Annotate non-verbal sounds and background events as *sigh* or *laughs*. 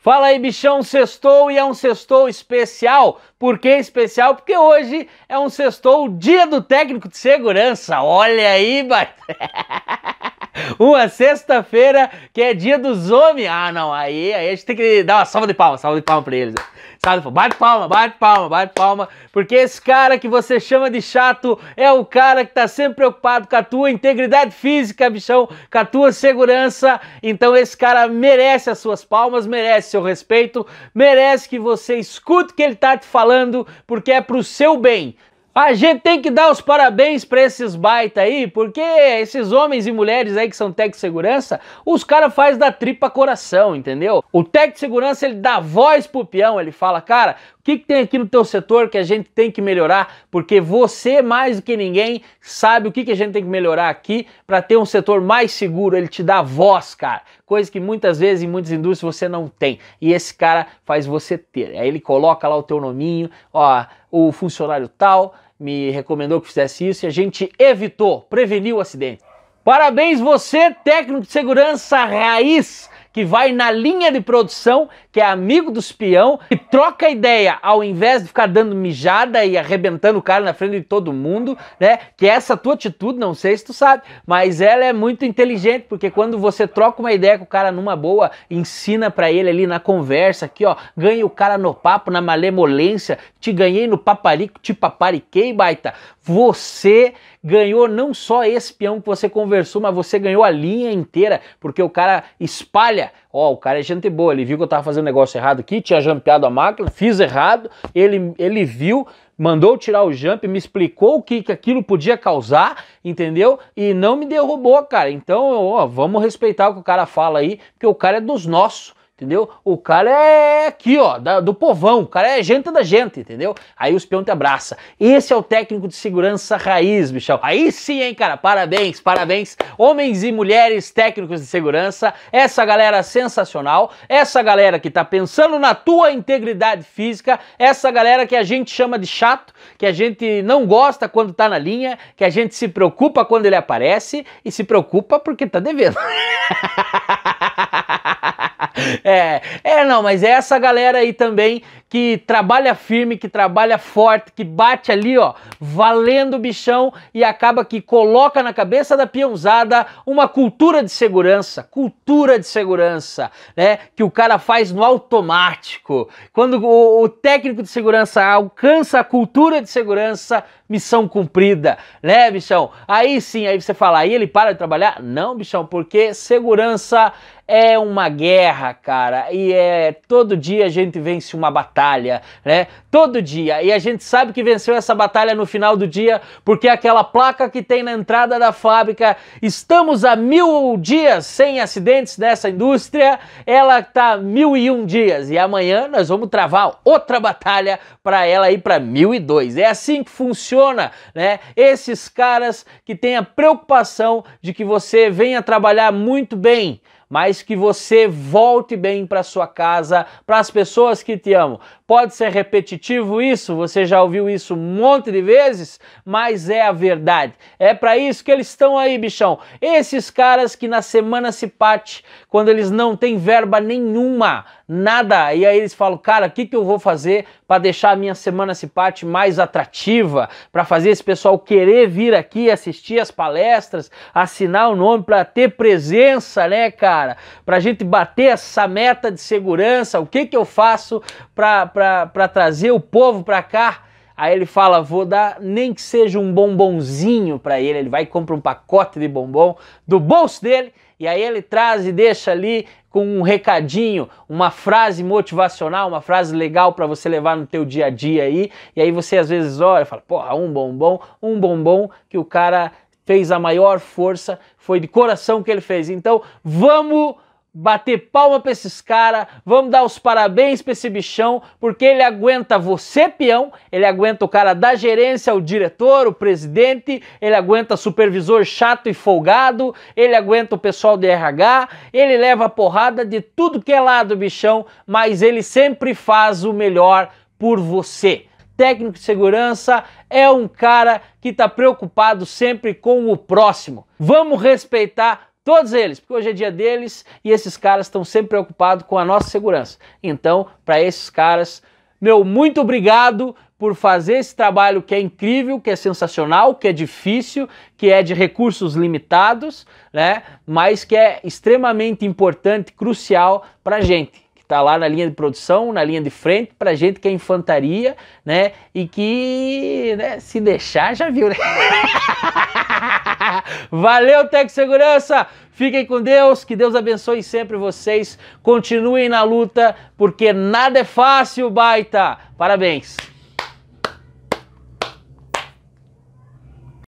Fala aí, bichão, sextou e é um sextou especial. Por que especial? Porque hoje é um sextou dia do técnico de segurança. Olha aí, bat... *laughs* uma sexta-feira que é dia dos homens. Ah, não, aí, aí a gente tem que dar uma salva de palmas, salva de palmas pra eles sabe? Bate palma, bate palma, bate palma, porque esse cara que você chama de chato é o cara que tá sempre preocupado com a tua integridade física, bichão, com a tua segurança. Então esse cara merece as suas palmas, merece seu respeito, merece que você escute o que ele tá te falando, porque é pro seu bem. A gente tem que dar os parabéns para esses baita aí, porque esses homens e mulheres aí que são tech de segurança, os caras faz da tripa coração, entendeu? O tech de segurança ele dá voz pro peão, ele fala, cara, o que, que tem aqui no teu setor que a gente tem que melhorar? Porque você mais do que ninguém sabe o que, que a gente tem que melhorar aqui para ter um setor mais seguro. Ele te dá voz, cara, coisa que muitas vezes em muitas indústrias você não tem. E esse cara faz você ter. Aí ele coloca lá o teu nominho, ó, o funcionário tal me recomendou que fizesse isso e a gente evitou, preveniu o acidente. Parabéns você, técnico de segurança raiz que vai na linha de produção, que é amigo do espião, que troca ideia ao invés de ficar dando mijada e arrebentando o cara na frente de todo mundo, né? Que é essa tua atitude, não sei se tu sabe, mas ela é muito inteligente, porque quando você troca uma ideia com o cara numa boa, ensina para ele ali na conversa aqui, ó, ganha o cara no papo, na malemolência, te ganhei no paparico, te papariquei, baita você ganhou não só esse peão que você conversou, mas você ganhou a linha inteira, porque o cara espalha. Ó, oh, o cara é gente boa, ele viu que eu tava fazendo negócio errado aqui, tinha jampeado a máquina, fiz errado, ele, ele viu, mandou tirar o jump, me explicou o que, que aquilo podia causar, entendeu? E não me derrubou, cara. Então, ó, oh, vamos respeitar o que o cara fala aí, porque o cara é dos nossos entendeu? O cara é aqui, ó, da, do povão, o cara é gente da gente, entendeu? Aí os peão te abraça. Esse é o técnico de segurança raiz, bichão. Aí sim, hein, cara, parabéns, parabéns. Homens e mulheres técnicos de segurança, essa galera sensacional, essa galera que tá pensando na tua integridade física, essa galera que a gente chama de chato, que a gente não gosta quando tá na linha, que a gente se preocupa quando ele aparece e se preocupa porque tá devendo. *laughs* é, é, não, mas é essa galera aí também que trabalha firme, que trabalha forte, que bate ali, ó, valendo o bichão e acaba que coloca na cabeça da peãozada uma cultura de segurança, cultura de segurança, né, que o cara faz no automático. Quando o, o técnico de segurança alcança a cultura de segurança, missão cumprida, né, bichão? Aí sim, aí você fala, aí ele para de trabalhar? Não, bichão, porque segurança é uma guerra, cara, e é todo dia a gente vence uma batalha, né? Todo dia. E a gente sabe que venceu essa batalha no final do dia, porque aquela placa que tem na entrada da fábrica, estamos a mil dias sem acidentes nessa indústria, ela tá mil e um dias. E amanhã nós vamos travar outra batalha para ela ir para mil e dois. É assim que funciona, né? Esses caras que têm a preocupação de que você venha trabalhar muito bem mas que você volte bem para sua casa, para as pessoas que te amam. Pode ser repetitivo isso, você já ouviu isso um monte de vezes, mas é a verdade. É para isso que eles estão aí, bichão. Esses caras que na semana se parte, quando eles não têm verba nenhuma, nada, e aí eles falam, cara, o que, que eu vou fazer para deixar a minha semana Cipate mais atrativa, para fazer esse pessoal querer vir aqui assistir as palestras, assinar o nome para ter presença, né, cara? Para a gente bater essa meta de segurança. O que que eu faço para trazer o povo para cá? Aí ele fala: vou dar nem que seja um bombonzinho para ele. Ele vai e compra um pacote de bombom do bolso dele. E aí ele traz e deixa ali com um recadinho, uma frase motivacional, uma frase legal para você levar no teu dia a dia aí. E aí você às vezes olha e fala: porra, um bombom, um bombom que o cara fez a maior força, foi de coração que ele fez. Então vamos bater palma pra esses caras, vamos dar os parabéns pra esse bichão, porque ele aguenta você, peão, ele aguenta o cara da gerência, o diretor, o presidente, ele aguenta supervisor chato e folgado, ele aguenta o pessoal de RH, ele leva porrada de tudo que é lado, bichão, mas ele sempre faz o melhor por você técnico de segurança é um cara que está preocupado sempre com o próximo. Vamos respeitar Todos eles, porque hoje é dia deles e esses caras estão sempre preocupados com a nossa segurança. Então, para esses caras, meu muito obrigado por fazer esse trabalho que é incrível, que é sensacional, que é difícil, que é de recursos limitados, né? Mas que é extremamente importante, crucial para gente que está lá na linha de produção, na linha de frente, para gente que é infantaria, né? E que, né? Se deixar, já viu, né? *laughs* Valeu, Tec Segurança! Fiquem com Deus, que Deus abençoe sempre vocês. Continuem na luta, porque nada é fácil, baita! Parabéns!